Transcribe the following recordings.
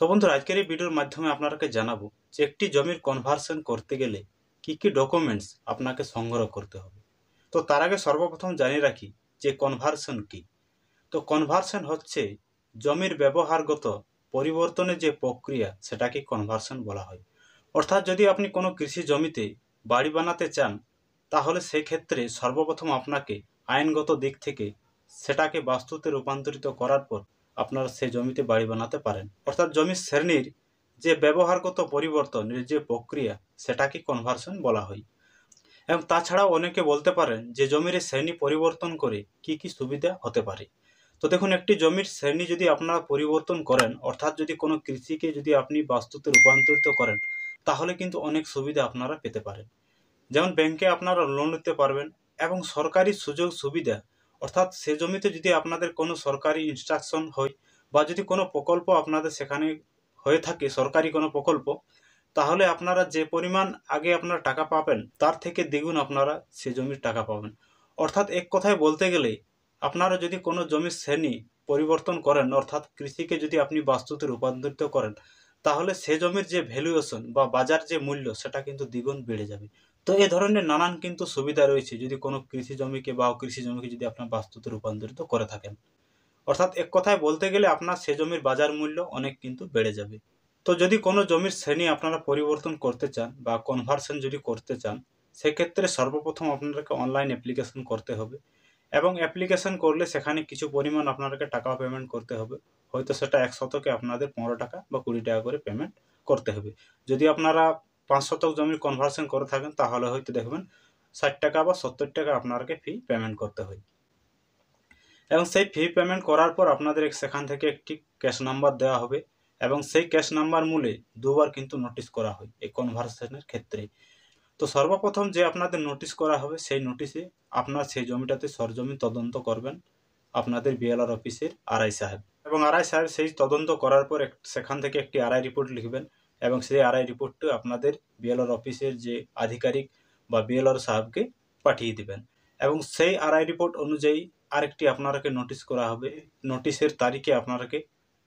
তো বন্ধুরা আজকের এই ভিডিওর মাধ্যমে আপনারাকে জানাবো যে একটি জমির কনভার্সন করতে গেলে কি কি ডকুমেন্টস আপনাকে সংগ্রহ করতে হবে তো তার আগে সর্বপ্রথম জানিয়ে রাখি যে কনভার্সন কি তো কনভার্সন হচ্ছে জমির ব্যবহারগত পরিবর্তনের যে প্রক্রিয়া সেটাকে কনভার্সন বলা হয় অর্থাৎ যদি আপনি কোনো কৃষি জমিতে বাড়ি বানাতে চান তাহলে সেক্ষেত্রে সর্বপ্রথম আপনাকে আইনগত দিক থেকে সেটাকে বাস্তুতে রূপান্তরিত করার পর আপনারা সেই জমিতে বাড়ি বানাতে পারেন অর্থাৎ জমির শ্রেণীর যে ব্যবহারগত পরিবর্তনের যে প্রক্রিয়া সেটাকে কনভার্সন বলা হয় এবং তাছাড়াও অনেকে বলতে পারেন যে জমির শ্রেণী পরিবর্তন করে কি কি সুবিধা হতে পারে তো দেখুন একটি জমির শ্রেণী যদি আপনারা পরিবর্তন করেন অর্থাৎ যদি কোনো কৃষিকে যদি আপনি বাস্তুতে রূপান্তরিত করেন তাহলে কিন্তু অনেক সুবিধা আপনারা পেতে পারেন যেমন ব্যাংকে আপনারা লোন নিতে পারবেন এবং সরকারি সুযোগ সুবিধা অর্থাৎ সে জমিতে যদি আপনাদের কোনো সরকারি ইনস্ট্রাকশন হয় বা যদি কোনো প্রকল্প আপনাদের সেখানে হয়ে থাকে সরকারি কোনো প্রকল্প তাহলে আপনারা যে পরিমাণ আগে আপনারা টাকা পাবেন তার থেকে দ্বিগুণ আপনারা সে জমির টাকা পাবেন অর্থাৎ এক কথায় বলতে গেলে আপনারা যদি কোনো জমির শ্রেণী পরিবর্তন করেন অর্থাৎ কৃষিকে যদি আপনি বাস্তুতে রূপান্তরিত করেন তাহলে সে জমির যে ভ্যালুয়েশন বা বাজার যে মূল্য সেটা কিন্তু দ্বিগুণ বেড়ে যাবে তো এ ধরনের নানান কিন্তু সুবিধা রয়েছে যদি কোনো কৃষি জমিকে বা কৃষি জমিকে যদি আপনার বাস্তুতে রূপান্তরিত করে থাকেন অর্থাৎ এক কথায় বলতে গেলে আপনার সে জমির বাজার মূল্য অনেক কিন্তু বেড়ে যাবে তো যদি কোনো জমির শ্রেণী আপনারা পরিবর্তন করতে চান বা কনভার্সন যদি করতে চান সেক্ষেত্রে সর্বপ্রথম আপনাদেরকে অনলাইন অ্যাপ্লিকেশন করতে হবে এবং অ্যাপ্লিকেশন করলে সেখানে কিছু পরিমাণ আপনাদেরকে টাকা পেমেন্ট করতে হবে হয়তো সেটা এক শতকে আপনাদের পনেরো টাকা বা কুড়ি টাকা করে পেমেন্ট করতে হবে যদি আপনারা পাঁচ শতক জমির কনভার্সন করে থাকেন তাহলে হয়তো দেখবেন ষাট টাকা বা সত্তর টাকা আপনাকে ফি পেমেন্ট করতে হয় এবং সেই ফি পেমেন্ট করার পর আপনাদের সেখান থেকে একটি ক্যাশ নাম্বার দেওয়া হবে এবং সেই ক্যাশ নাম্বার মূলে দুবার কিন্তু নোটিশ করা হয় এই কনভার্সেশনের ক্ষেত্রে তো সর্বপ্রথম যে আপনাদের নোটিশ করা হবে সেই নোটিশে আপনার সেই জমিটাতে সরজমি তদন্ত করবেন আপনাদের বিএলআর অফিসের আড়াই সাহেব এবং আড়াই সাহেব সেই তদন্ত করার পর সেখান থেকে একটি আড়াই রিপোর্ট লিখবেন এবং সেই আরআই রিপোর্টটি আপনাদের বিএলআর অফিসের যে আধিকারিক বা বিএলআর সাহেবকে পাঠিয়ে দিবেন এবং সেই আরআই রিপোর্ট অনুযায়ী আরেকটি আপনারাকে নোটিশ করা হবে নোটিশের তারিখে আপনারাকে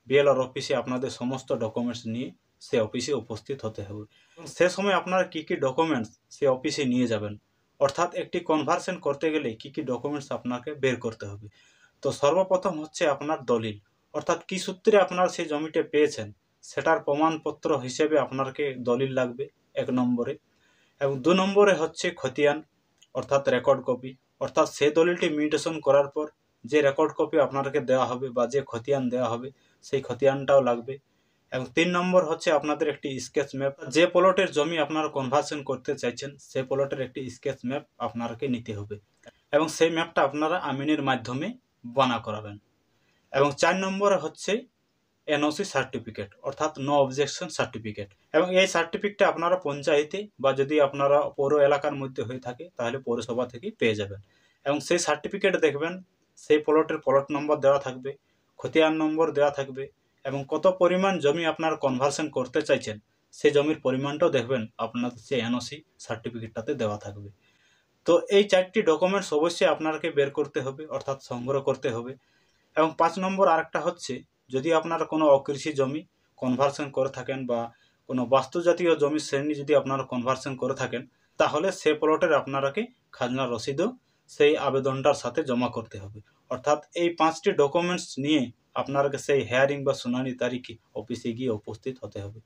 বিএলআর অফিসে আপনাদের সমস্ত ডকুমেন্টস নিয়ে সে অফিসে উপস্থিত হতে হবে সে সময় আপনারা কী কী ডকুমেন্টস সে অফিসে নিয়ে যাবেন অর্থাৎ একটি কনভার্সেন করতে গেলে কী কী ডকুমেন্টস আপনাকে বের করতে হবে তো সর্বপ্রথম হচ্ছে আপনার দলিল অর্থাৎ কী সূত্রে আপনার সেই জমিটা পেয়েছেন সেটার প্রমাণপত্র হিসেবে আপনারকে দলিল লাগবে এক নম্বরে এবং দু নম্বরে হচ্ছে খতিয়ান অর্থাৎ রেকর্ড কপি অর্থাৎ সে দলিলটি মিউটেশন করার পর যে রেকর্ড কপি আপনাকে দেওয়া হবে বা যে খতিয়ান দেওয়া হবে সেই খতিয়ানটাও লাগবে এবং তিন নম্বর হচ্ছে আপনাদের একটি স্কেচ ম্যাপ যে প্লটের জমি আপনারা কনভার্সন করতে চাইছেন সেই প্লটের একটি স্কেচ ম্যাপ আপনাকে নিতে হবে এবং সেই ম্যাপটা আপনারা আমিনের মাধ্যমে বানা করাবেন এবং চার নম্বরে হচ্ছে এনওসি সার্টিফিকেট অর্থাৎ নো অবজেকশন সার্টিফিকেট এবং এই সার্টিফিকেটটা আপনারা পঞ্চায়েতে বা যদি আপনারা পৌর এলাকার মধ্যে হয়ে থাকে তাহলে পৌরসভা থেকেই পেয়ে যাবেন এবং সেই সার্টিফিকেট দেখবেন সেই প্লটের প্লট নম্বর দেওয়া থাকবে খতিয়ান নম্বর দেওয়া থাকবে এবং কত পরিমাণ জমি আপনারা কনভার্সন করতে চাইছেন সেই জমির পরিমাণটাও দেখবেন আপনাদের সেই এনওসি সার্টিফিকেটটাতে দেওয়া থাকবে তো এই চারটি ডকুমেন্টস অবশ্যই আপনাকে বের করতে হবে অর্থাৎ সংগ্রহ করতে হবে এবং পাঁচ নম্বর আরেকটা হচ্ছে যদি আপনারা কোনো অকৃষি জমি কনভার্সন করে থাকেন বা কোনো বাস্তুজাতীয় জমি শ্রেণী যদি আপনারা কনভার্সন করে থাকেন তাহলে সে প্লটের আপনারাকে খাজনা রসিদও সেই আবেদনটার সাথে জমা করতে হবে অর্থাৎ এই পাঁচটি ডকুমেন্টস নিয়ে আপনারাকে সেই হেয়ারিং বা শুনানি তারিখে অফিসে গিয়ে উপস্থিত হতে হবে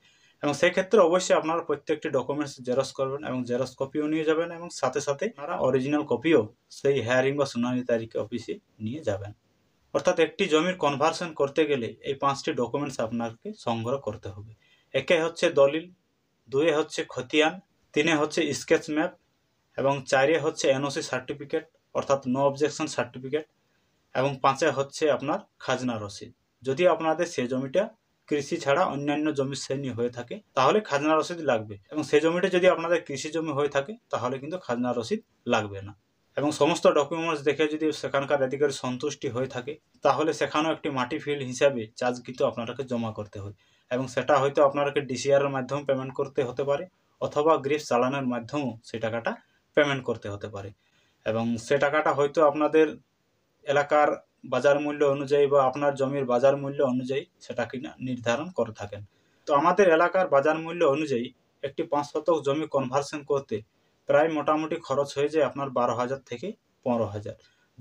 এবং সেক্ষেত্রে অবশ্যই আপনারা প্রত্যেকটি ডকুমেন্টস জেরক্স করবেন এবং জেরক্স কপিও নিয়ে যাবেন এবং সাথে সাথে আপনারা অরিজিনাল কপিও সেই হেয়ারিং বা শুনানি তারিখে অফিসে নিয়ে যাবেন অর্থাৎ একটি জমির কনভার্সন করতে গেলে এই পাঁচটি ডকুমেন্টস আপনাকে সংগ্রহ করতে হবে একে হচ্ছে দলিল দুয়ে হচ্ছে খতিয়ান তিনে হচ্ছে স্কেচ ম্যাপ এবং চারে হচ্ছে এনওসি সার্টিফিকেট অর্থাৎ নো অবজেকশন সার্টিফিকেট এবং পাঁচে হচ্ছে আপনার খাজনা রসিদ যদি আপনাদের সে জমিটা কৃষি ছাড়া অন্যান্য জমির শ্রেণী হয়ে থাকে তাহলে খাজনা রসিদ লাগবে এবং সে জমিটা যদি আপনাদের কৃষি জমি হয়ে থাকে তাহলে কিন্তু খাজনা রসিদ লাগবে না এবং সমস্ত ডকুমেন্টস দেখে যদি সেখানকার অধিকারী সন্তুষ্টি হয়ে থাকে তাহলে সেখানেও একটি মাটি ফিল হিসাবে চার্জ কিন্তু আপনাকে জমা করতে হয় এবং সেটা হয়তো আপনাকে ডিসিআরের মাধ্যমে পেমেন্ট করতে হতে পারে অথবা গ্রিফ চালানোর মাধ্যমেও সে টাকাটা পেমেন্ট করতে হতে পারে এবং সে টাকাটা হয়তো আপনাদের এলাকার বাজার মূল্য অনুযায়ী বা আপনার জমির বাজার মূল্য অনুযায়ী সেটা কিনা নির্ধারণ করে থাকেন তো আমাদের এলাকার বাজার মূল্য অনুযায়ী একটি পাঁচ শতক জমি কনভার্সন করতে প্রায় মোটামুটি খরচ হয়ে যায় আপনার বারো হাজার থেকে পনেরো হাজার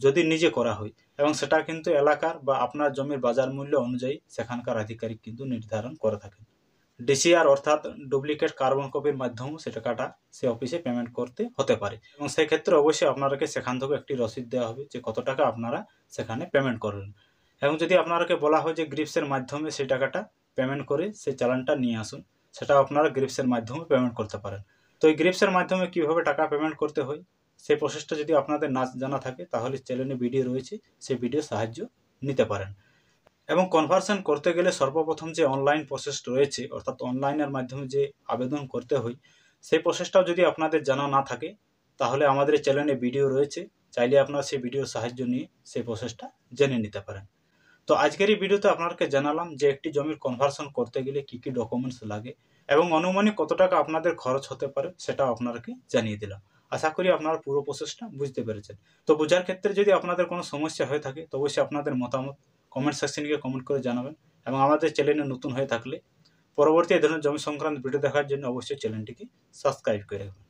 যদি নিজে করা হয় এবং সেটা কিন্তু এলাকার বা আপনার জমির বাজার মূল্য অনুযায়ী সেখানকার আধিকারিক কিন্তু নির্ধারণ করে থাকেন ডিসিআর অর্থাৎ ডুপ্লিকেট কার্বন কপির মাধ্যমে সে টাকাটা সে অফিসে পেমেন্ট করতে হতে পারে এবং সেই ক্ষেত্রে অবশ্যই আপনারাকে সেখান থেকে একটি রসিদ দেওয়া হবে যে কত টাকা আপনারা সেখানে পেমেন্ট করেন এবং যদি আপনারাকে বলা হয় যে গ্রিপসের মাধ্যমে সেই টাকাটা পেমেন্ট করে সেই চালানটা নিয়ে আসুন সেটা আপনারা গ্রিপসের মাধ্যমে পেমেন্ট করতে পারেন তো এই গ্রিপসের মাধ্যমে কিভাবে টাকা পেমেন্ট করতে হয় সেই প্রসেসটা যদি আপনাদের না জানা থাকে তাহলে চ্যানেলে ভিডিও রয়েছে সেই ভিডিও সাহায্য নিতে পারেন এবং কনভারশন করতে গেলে সর্বপ্রথম যে অনলাইন প্রসেস রয়েছে অর্থাৎ অনলাইনের মাধ্যমে যে আবেদন করতে হয় সেই প্রসেসটাও যদি আপনাদের জানা না থাকে তাহলে আমাদের চ্যানেলে ভিডিও রয়েছে চাইলে আপনারা সেই ভিডিও সাহায্য নিয়ে সেই প্রসেসটা জেনে নিতে পারেন তো আজকের এই ভিডিওতে আপনাকে জানালাম যে একটি জমির কনভার্সন করতে গেলে কি কি ডকুমেন্টস লাগে এবং অনুমানিক কত টাকা আপনাদের খরচ হতে পারে সেটা আপনাকে জানিয়ে দিলাম আশা করি আপনারা পুরো প্রসেসটা বুঝতে পেরেছেন তো বোঝার ক্ষেত্রে যদি আপনাদের কোনো সমস্যা হয়ে থাকে তো অবশ্যই আপনাদের মতামত কমেন্ট সেকশনে গিয়ে কমেন্ট করে জানাবেন এবং আমাদের চ্যানেলে নতুন হয়ে থাকলে পরবর্তী ধরনের জমি সংক্রান্ত ভিডিও দেখার জন্য অবশ্যই চ্যানেলটিকে সাবস্ক্রাইব করে রাখবেন